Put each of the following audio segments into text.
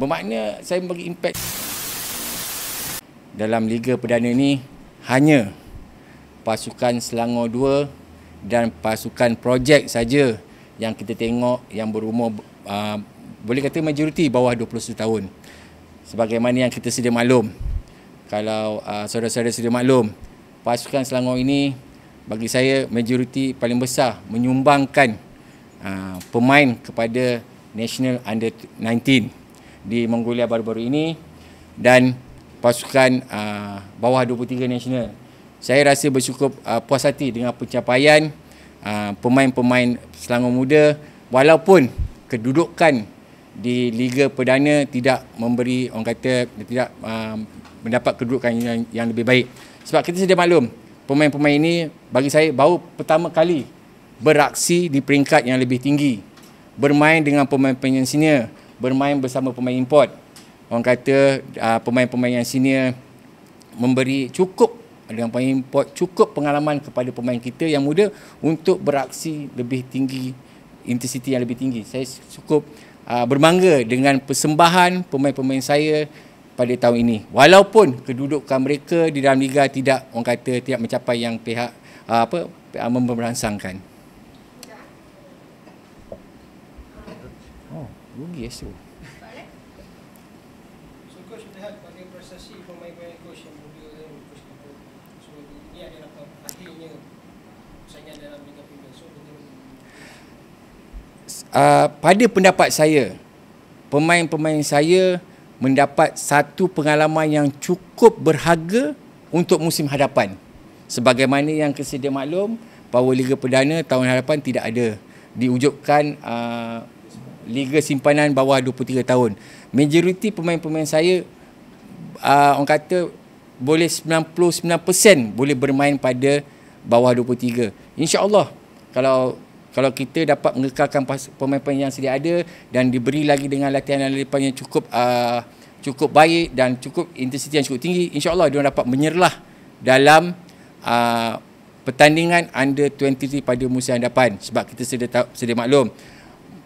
Bermakna saya bagi impact dalam Liga Perdana ini hanya pasukan Selangor 2 dan pasukan projek saja yang kita tengok yang berumur uh, boleh kata majoriti bawah 21 tahun. Sebagaimana yang kita sedia maklum. Kalau uh, saudara-saudara sedia maklum, pasukan Selangor ini bagi saya majoriti paling besar menyumbangkan uh, pemain kepada National Under 19 di Mongolia baru-baru ini dan pasukan aa, ah, bawah 23 nasional. Saya rasa bersyukur aa, ah, puas hati dengan pencapaian ah, pemain-pemain Selangor Muda walaupun kedudukan di liga perdana tidak memberi orang kata tidak aa, mendapat kedudukan yang yang lebih baik. Sebab kita sudah maklum pemain-pemain ini bagi saya baru pertama kali beraksi di peringkat yang lebih tinggi bermain dengan pemain-pemain senior bermain bersama pemain import. Orang kata ah, pemain-pemain yang senior memberi cukup dengan pemain import cukup pengalaman kepada pemain kita yang muda untuk beraksi lebih tinggi intensity yang lebih tinggi. Saya cukup uh, ah, bermangga dengan persembahan pemain-pemain saya pada tahun ini. Walaupun kedudukan mereka di dalam liga tidak orang kata tidak mencapai yang pihak uh, apa uh, rugi Astro. So coach melihat bagi prestasi pemain-pemain coach yang mulia dan coach Uh, pada pendapat saya pemain-pemain saya mendapat satu pengalaman yang cukup berharga untuk musim hadapan sebagaimana yang kesedia maklum bahawa Liga Perdana tahun hadapan tidak ada diwujudkan ah, liga simpanan bawah 23 tahun. Majoriti pemain-pemain saya uh, orang kata boleh 99% boleh bermain pada bawah 23. Insya-Allah kalau kalau kita dapat mengekalkan pemain-pemain yang sedia ada dan diberi lagi dengan latihan dan lapangan yang cukup uh, cukup baik dan cukup intensiti yang cukup tinggi, insya-Allah dia dapat menyerlah dalam uh, pertandingan under 23 pada musim hadapan sebab kita sedia sedia maklum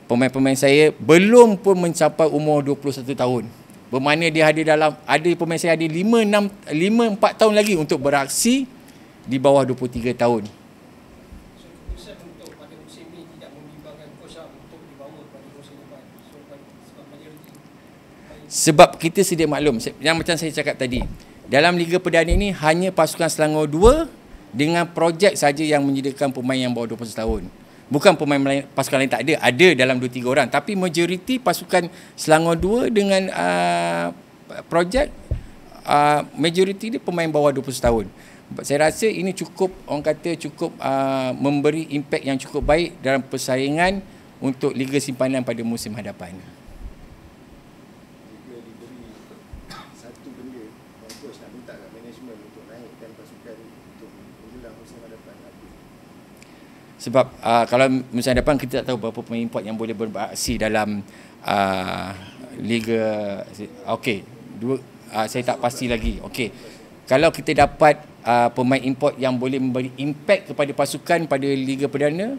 pemain-pemain saya belum pun mencapai umur 21 tahun. Bermakna dia ada dalam ada pemain saya ada 5 6 5 4 tahun lagi untuk beraksi di bawah 23 tahun. So, untuk pada musim ini tidak membimbangkan coach untuk dibawa pada musim depan. So, sebab, sebab kita sedia maklum yang macam saya cakap tadi. Dalam Liga Perdana ini hanya pasukan Selangor 2 dengan projek saja yang menyediakan pemain yang bawah 21 tahun bukan pemain Melayu, pasukan lain tak ada ada dalam 2 3 orang tapi majoriti pasukan Selangor 2 dengan uh, projek uh, majoriti dia pemain bawah 20 tahun saya rasa ini cukup orang kata cukup uh, memberi impak yang cukup baik dalam persaingan untuk liga simpanan pada musim hadapan musim hadapan sebab uh, kalau misalnya depan kita tak tahu berapa pemain import yang boleh beraksi dalam uh, liga okey dua uh, saya tak pasti lagi Okay, kalau kita dapat uh, pemain import yang boleh memberi impact kepada pasukan pada liga perdana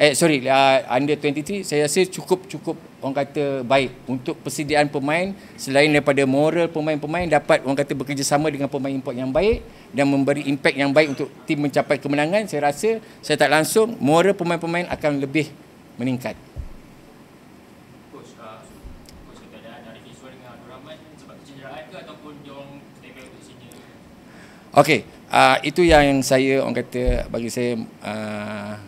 eh sorry uh, under 23 saya rasa cukup cukup orang kata baik untuk persediaan pemain selain daripada moral pemain-pemain dapat orang kata bekerjasama dengan pemain import yang baik dan memberi impact yang baik untuk tim mencapai kemenangan saya rasa saya tak langsung moral pemain-pemain akan lebih meningkat uh, Okey, uh, itu yang saya orang kata bagi saya uh,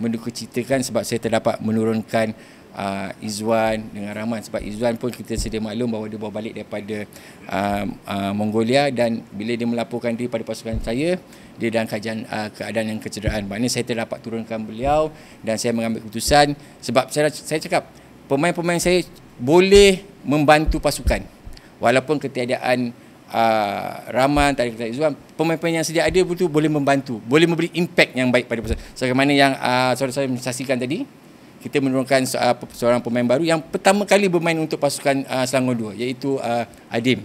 menduka citakan sebab saya terdapat menurunkan uh, Izzuan dengan Rahman sebab Izzuan pun kita sedia maklum bahawa dia bawa balik daripada uh, uh, Mongolia dan bila dia melaporkan diri pada pasukan saya dia dalam kajian uh, keadaan yang kecederaan maknanya saya terdapat turunkan beliau dan saya mengambil keputusan sebab saya, saya cakap pemain-pemain saya boleh membantu pasukan walaupun ketiadaan Ah, Rahman Tarik Tarik Zuan pemain-pemain yang sedia ada itu boleh membantu boleh memberi impak yang baik pada pasukan sebagaimana yang uh, saudara saya menyaksikan tadi kita menurunkan uh, ah, seorang pemain baru yang pertama kali bermain untuk pasukan uh, Selangor 2 iaitu uh, Adim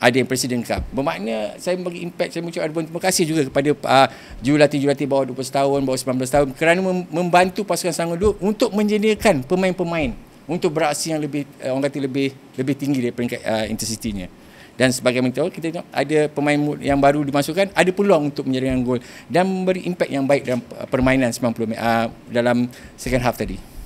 Adim Presiden Cup bermakna saya memberi impak saya mengucapkan terima kasih juga kepada uh, jurulatih-jurulatih bawah 20 tahun bawah 19 tahun kerana membantu pasukan Selangor 2 untuk menjadikan pemain-pemain untuk beraksi yang lebih uh, orang kata lebih lebih tinggi daripada peringkat uh, eh, intensitinya. Dan sebagai mentor kita tengok ada pemain yang baru dimasukkan ada peluang untuk menjaringkan gol dan memberi impak yang baik dalam eh, permainan 90 uh, dalam second half tadi.